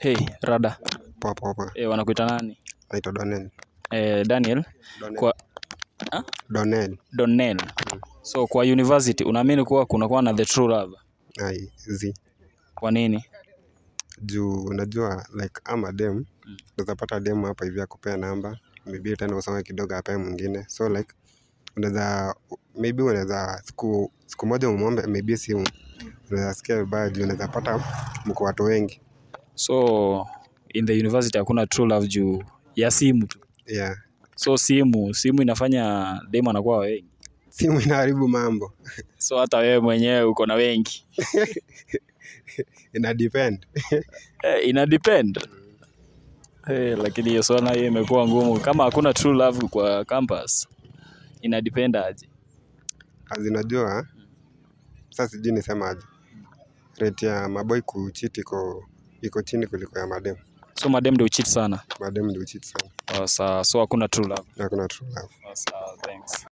Hey, rada. Poa poa poa. Eh, wanakuita nani? Naitwa Donel. Eh, Daniel. Donel. Kwa ha? Ah? Donel. Donel. Mm. So kwa university unaamini kuwa kuna kunakuwa na the true love? Ai, zi. Kwa nini? Juu unajua like ama dem, mm. pata dem hapa hivi akupea namba, maybe tena usome kidogo apae mwingine. So like unaweza maybe unaweza siku siku moja umwombe maybe simu. Um, unaweza sikia vibaya juu unaweza pata mko watu wengi so in the university hakuna true love juu ya simu tu yeah. so simu simu inafanya dem anakuwa wengi simu inaharibu mambo so hata wewe mwenyewe uko na wengi ina depend eh, ina depend Hey, eh, lakini hiyo swala hiyo imekuwa ngumu kama hakuna true love kwa campus inadipenda aje azinajua sasa sijui nisemaje rate ya maboi kuchiti ko iko chini kuliko ya madem. So madem ndio ucheat sana. Madem ndio ucheat sana. sawa. So hakuna true love. Hakuna true love. sawa. Thanks.